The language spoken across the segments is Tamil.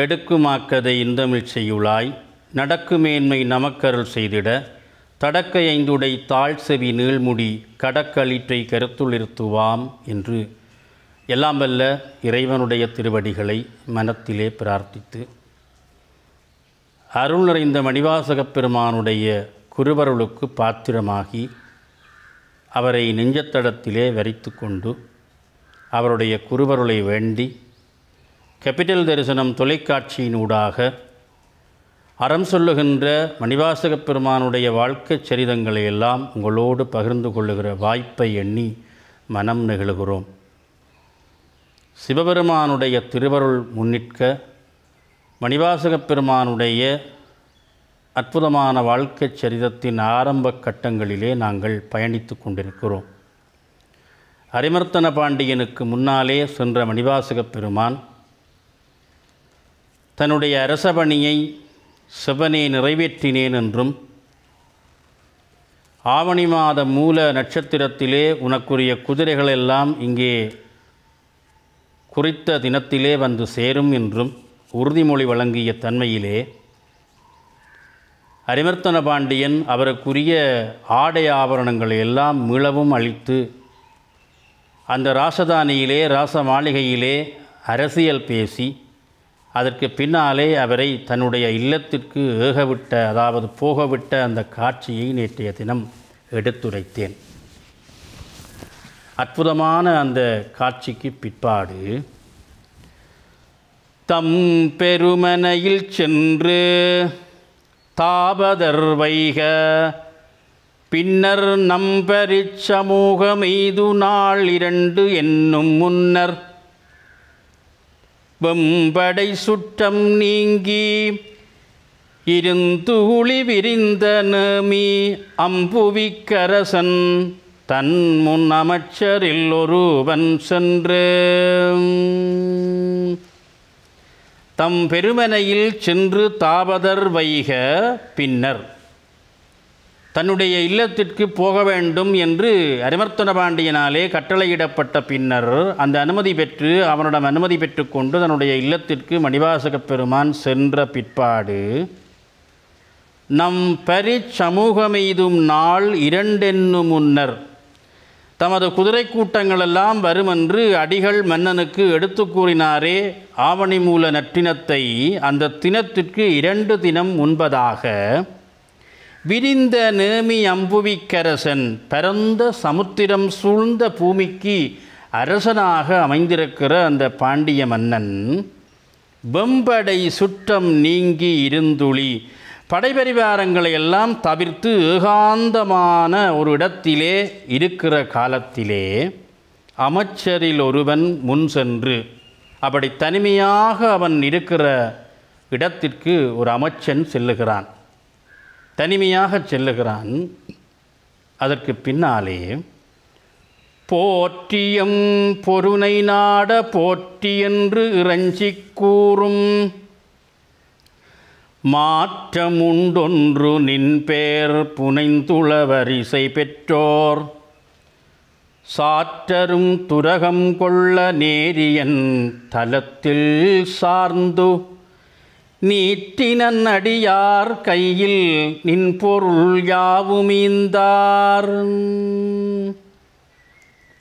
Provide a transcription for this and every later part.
எடுக்குமாக்கதை இந்தமிழ் செய்யுளாய் நடக்குமேன்மை நமக்கருள் செய்திட தடக்க ஐந்துடை தாழ் செவி நீள்முடி கடக்களிற்றை கருத்துளிர்த்துவாம் என்று எல்லாம் வல்ல இறைவனுடைய திருவடிகளை மனத்திலே பிரார்த்தித்து அருள் நிறைந்த மணிவாசகப் பெருமானுடைய குருவருளுக்கு பாத்திரமாகி அவரை நெஞ்சத்தடத்திலே வரித்து கொண்டு அவருடைய குருவருளை வேண்டி கெபிட்டல் தரிசனம் தொலைக்காட்சியினூடாக அறம் சொல்லுகின்ற மணிவாசகப் பெருமானுடைய வாழ்க்கைச் சரிதங்களை எல்லாம் உங்களோடு பகிர்ந்து கொள்ளுகிற வாய்ப்பை எண்ணி மனம் நெகிழ்கிறோம் சிவபெருமானுடைய திருவருள் முன்னிற்க மணிவாசகப் பெருமானுடைய அற்புதமான வாழ்க்கைச் சரிதத்தின் ஆரம்ப கட்டங்களிலே நாங்கள் பயணித்து கொண்டிருக்கிறோம் அரிமர்த்தன பாண்டியனுக்கு முன்னாலே சென்ற மணிவாசகப் பெருமான் தன்னுடைய அரசபணியை செவனே நிறைவேற்றினேன் என்றும் ஆவணி மாத மூல நட்சத்திரத்திலே உனக்குரிய குதிரைகளெல்லாம் இங்கே குறித்த தினத்திலே வந்து சேரும் என்றும் உறுதிமொழி வழங்கிய தன்மையிலே அரிமர்த்தன பாண்டியன் அவருக்குரிய ஆடை ஆபரணங்களை எல்லாம் மீளவும் அளித்து அந்த ராசதானியிலே ராச மாளிகையிலே அரசியல் பேசி அதற்கு பின்னாலே அவரை தன்னுடைய இல்லத்திற்கு ஏகவிட்ட அதாவது போகவிட்ட அந்த காட்சியை நேற்றைய தினம் எடுத்துரைத்தேன் அற்புதமான அந்த காட்சிக்கு பிற்பாடு தம் பெருமனையில் சென்று தாபதர் வைக பின்னர் நம்பரிச் சமூகமெய்து நாள் இரண்டு என்னும் முன்னர் வெம்படை சுற்றம் நீங்கி இருந்துளி விரிந்த நேமி அம்புவிக்கரசன் தன் முன் அமைச்சரில் ஒருவன் சென்று தம் பெருமனையில் சென்று தாபதர் வைக பின்னர் தன்னுடைய இல்லத்திற்கு போக வேண்டும் என்று அரிமர்த்தன பாண்டியனாலே கட்டளையிடப்பட்ட பின்னர் அந்த அனுமதி பெற்று அவனிடம் அனுமதி பெற்றுக்கொண்டு தன்னுடைய இல்லத்திற்கு மணிவாசக பெருமான் சென்ற பிற்பாடு நம் பரிச்சமூகமெய்தும் நாள் இரண்டென்னு முன்னர் தமது குதிரை கூட்டங்களெல்லாம் வருமென்று அடிகள் மன்னனுக்கு எடுத்து கூறினாரே ஆவணி மூல நற்றினத்தை அந்த தினத்திற்கு இரண்டு தினம் முன்பதாக விரிந்த நேமி அம்புவிக்கரசன் பரந்த சமுத்திரம் சூழ்ந்த பூமிக்கு அரசனாக அமைந்திருக்கிற அந்த பாண்டிய மன்னன் வெம்படை சுற்றம் நீங்கி இருந்துளி படைபரிவாரங்களை எல்லாம் தவிர்த்து ஏகாந்தமான ஒரு இடத்திலே இருக்கிற காலத்திலே அமைச்சரில் ஒருவன் முன் சென்று அப்படி தனிமையாக அவன் இருக்கிற இடத்திற்கு ஒரு அமைச்சன் செல்லுகிறான் தனிமையாக செல்லுகிறான் அதற்கு பின்னாலே போற்றியம் பொருனை நாட போற்றி என்று இறஞ்சி கூறும் மாற்றமுண்டொன்று நின்பேர் புனைந்துள வரிசை பெற்றோர் சாற்றரும் துரகம் கொள்ள நேரியன் தலத்தில் சார்ந்து நீட்டினன் அடியார் கையில் நின் பொருள் யாவுமீந்தார்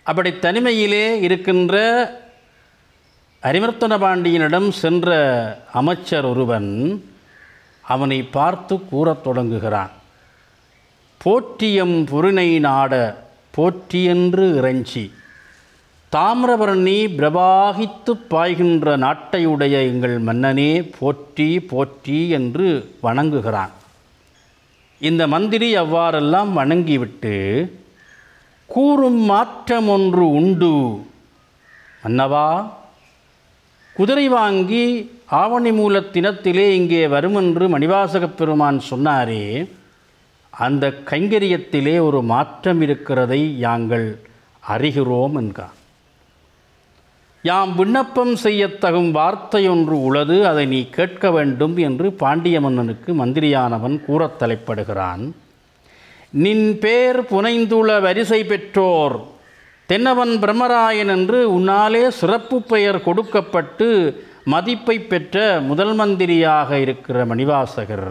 அப்படி தனிமையிலே இருக்கின்ற அரிமர்த்தன பாண்டியனிடம் சென்ற அமைச்சர் ஒருவன் அவனை பார்த்து கூறத் தொடங்குகிறான் போற்றியம் பொருணை நாட போற்றியென்று இறைஞ்சி தாமிரபரணி பிரபாகித்து பாய்கின்ற நாட்டையுடைய எங்கள் மன்னனே போற்றி போற்றி என்று வணங்குகிறான் இந்த மந்திரி அவ்வாறெல்லாம் வணங்கிவிட்டு கூறும் மாற்றம் ஒன்று உண்டு மன்னவா குதிரை வாங்கி ஆவணி மூல தினத்திலே இங்கே வருமென்று மணிவாசகப் பெருமான் சொன்னாரே அந்த கைங்கரியத்திலே ஒரு மாற்றம் இருக்கிறதை யாங்கள் அறிகிறோம் என்கார் யாம் விண்ணப்பம் செய்யத்தகும் வார்த்தையொன்று உளது அதை நீ கேட்க வேண்டும் என்று பாண்டிய மன்னனுக்கு மந்திரியானவன் கூறத் தலைப்படுகிறான் நின் பேர் புனைந்துள்ள வரிசை பெற்றோர் தென்னவன் பிரம்மராயன் என்று உன்னாலே சிறப்பு பெயர் கொடுக்கப்பட்டு மதிப்பை பெற்ற முதல் மந்திரியாக இருக்கிற மணிவாசகர்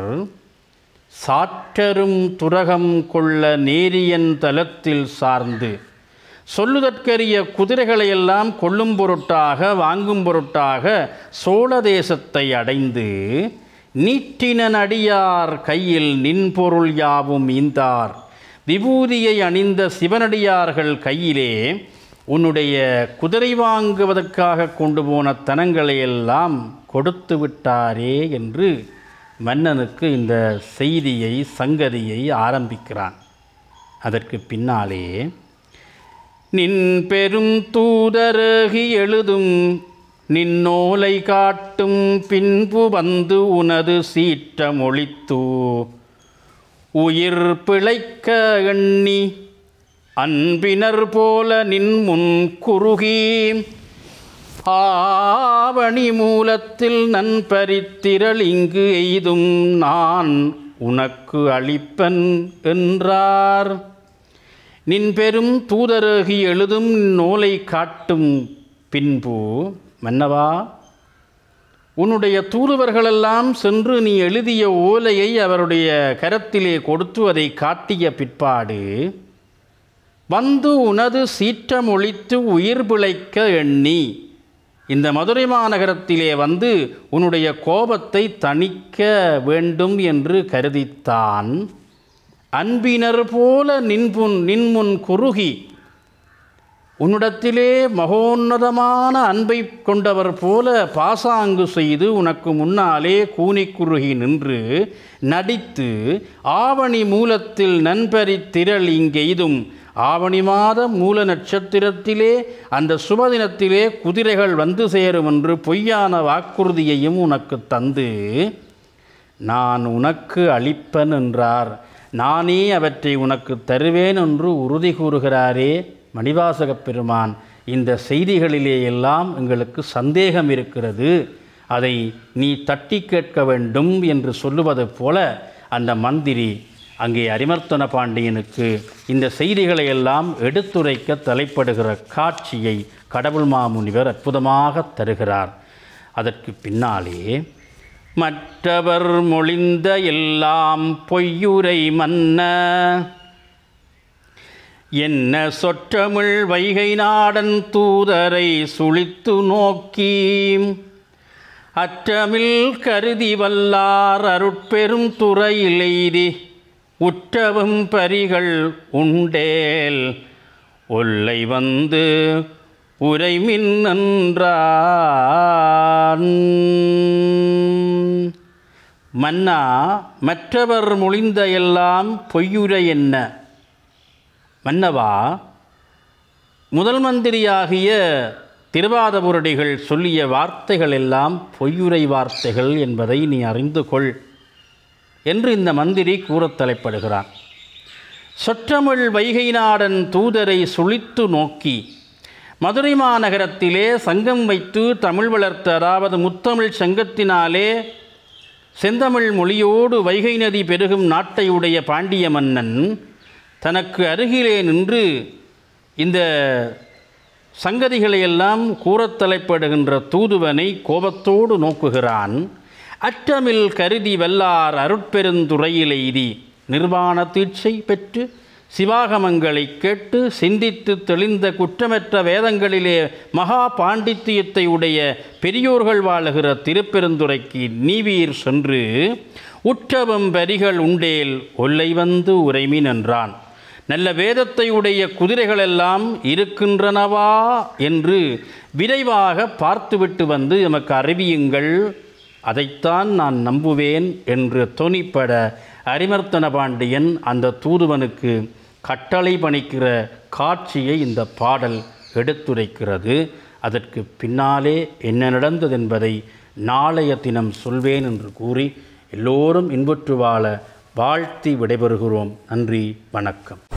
சாற்றரும் துரகம் கொள்ள நேரியன் தலத்தில் சார்ந்து சொல்லுதற்கரிய குதிரைகளையெல்லாம் கொள்ளும் பொருட்டாக வாங்கும் பொருட்டாக சோழ தேசத்தை அடைந்து நீட்டின கையில் நின்பொருள் யாவும் ஈந்தார் விபூதியை அணிந்த சிவனடியார்கள் கையிலே உன்னுடைய குதிரை வாங்குவதற்காக கொண்டு போன தனங்களை எல்லாம் கொடுத்து விட்டாரே என்று மன்னனுக்கு இந்த செய்தியை சங்கதியை ஆரம்பிக்கிறான் அதற்கு பின்னாலே நின் பெரும் தூதரகி எழுதும் நின்னோலை காட்டும் பின்பு வந்து உனது சீற்றமொழித்தூ உயிர் பிழைக்க எண்ணி அன்பினர் போல நின் முன் குறுகி ஆவணி மூலத்தில் நண்பரித்திரள் இங்கு எய்தும் நான் உனக்கு அளிப்பன் என்றார் நின் பெரும் தூதரகி எழுதும் நூலை காட்டும் பின்பு மன்னவா உன்னுடைய தூதுவர்களெல்லாம் சென்று நீ எழுதிய ஓலையை அவருடைய கரத்திலே கொடுத்து அதை காட்டிய பிற்பாடு வந்து உனது சீற்றமொழித்து உயிர் பிழைக்க எண்ணி இந்த மதுரை மாநகரத்திலே வந்து உன்னுடைய கோபத்தை தணிக்க வேண்டும் என்று கருதித்தான் அன்பினர் போல நின்புன் நின்முன் குறுகி உன்னிடத்திலே மகோன்னதமான அன்பை கொண்டவர் போல பாசாங்கு செய்து உனக்கு முன்னாலே கூனிக்குறுகி நின்று நடித்து ஆவணி மூலத்தில் நண்பரி திரள் இங்கெய்தும் ஆவணி மாத மூல நட்சத்திரத்திலே அந்த சுபதினத்திலே குதிரைகள் வந்து சேரும் என்று பொய்யான வாக்குறுதியையும் உனக்கு தந்து நான் உனக்கு அளிப்பன் என்றார் நானே அவற்றை உனக்கு தருவேன் என்று உறுதி கூறுகிறாரே மணிவாசகப் பெருமான் இந்த செய்திகளிலே எல்லாம் எங்களுக்கு சந்தேகம் இருக்கிறது அதை நீ தட்டி கேட்க வேண்டும் என்று சொல்லுவது போல அந்த மந்திரி அங்கே அரிமர்த்தன பாண்டியனுக்கு இந்த செய்திகளை எல்லாம் எடுத்துரைக்க தலைப்படுகிற காட்சியை கடவுள் மாமுனிவர் அற்புதமாக தருகிறார் அதற்கு பின்னாலே மற்றவர் மொழிந்த எல்லாம் பொய்யுரை மன்ன என்ன சொற்றமிழ் வைகை நாடன் தூதரை சுழித்து நோக்கி அற்றமில் கருதி வல்லார் அருட்பெரும் துறையில் எய்தி உற்றவும் பரிகள் உண்டேல் ஒல்லை வந்து உரைமின் நன்றான் மன்னா மற்றவர் மொழிந்த எல்லாம் பொய்யுரை என்ன மன்னவா முதல் மந்திரியாகிய திருவாதபுரடிகள் சொல்லிய வார்த்தைகள் எல்லாம் பொய்யுரை வார்த்தைகள் என்பதை நீ அறிந்து கொள் என்று இந்த மந்திரி கூறத் தலைப்படுகிறான் சொற்றமிழ் வைகை நாடன் தூதரை சுழித்து நோக்கி மதுரை மாநகரத்திலே சங்கம் வைத்து தமிழ் வளர்த்த அதாவது முத்தமிழ் சங்கத்தினாலே செந்தமிழ் மொழியோடு வைகை நதி பெருகும் நாட்டை உடைய பாண்டிய மன்னன் தனக்கு அருகிலே நின்று இந்த சங்கதிகளையெல்லாம் கூறத்தலைப்படுகின்ற தூதுவனை கோபத்தோடு நோக்குகிறான் அற்றமில் கருதி வல்லார் அருட்பெருந்துறையிலெய்தி நிர்வாண தீட்சை பெற்று சிவாகமங்களை கேட்டு சிந்தித்து தெளிந்த குற்றமற்ற வேதங்களிலே மகா பாண்டித்தியத்தை உடைய பெரியோர்கள் வாழுகிற திருப்பெருந்துரைக்கு நீவீர் சென்று உற்றவம் பரிகள் உண்டேல் ஒல்லை வந்து உரைமின் நன்றான் நல்ல வேதத்தை உடைய குதிரைகளெல்லாம் இருக்கின்றனவா என்று விரைவாக பார்த்துவிட்டு வந்து எமக்கு அறிவியுங்கள் அதைத்தான் நான் நம்புவேன் என்று தொனிப்பட அரிமர்த்தன பாண்டியன் அந்த தூதுவனுக்கு கட்டளை பணிக்கிற காட்சியை இந்த பாடல் எடுத்துரைக்கிறது அதற்கு பின்னாலே என்ன நடந்தது என்பதை நாளைய தினம் சொல்வேன் என்று கூறி எல்லோரும் இன்புற்று வாழ வாழ்த்தி விடைபெறுகிறோம் நன்றி வணக்கம்